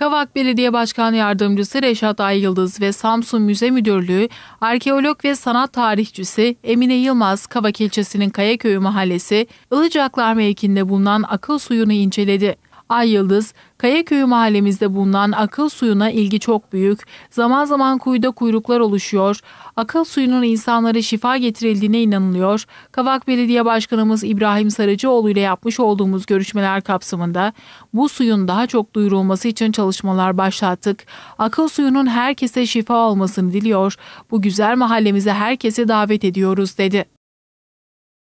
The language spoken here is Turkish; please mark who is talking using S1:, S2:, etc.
S1: Kavak Belediye Başkanı Yardımcısı Reşat Ay Yıldız ve Samsun Müze Müdürlüğü arkeolog ve sanat tarihçisi Emine Yılmaz Kavak ilçesinin Kayaköy'ü mahallesi Ilıcaklar mevkinde bulunan akıl suyunu inceledi. Ay Yıldız, Kayaköy mahallemizde bulunan akıl suyuna ilgi çok büyük. Zaman zaman kuyuda kuyruklar oluşuyor. Akıl suyunun insanlara şifa getirildiğine inanılıyor. Kavak Belediye Başkanımız İbrahim Sarıcıoğlu ile yapmış olduğumuz görüşmeler kapsamında bu suyun daha çok duyurulması için çalışmalar başlattık. Akıl suyunun herkese şifa olmasını diliyor. Bu güzel mahallemize herkese davet ediyoruz dedi.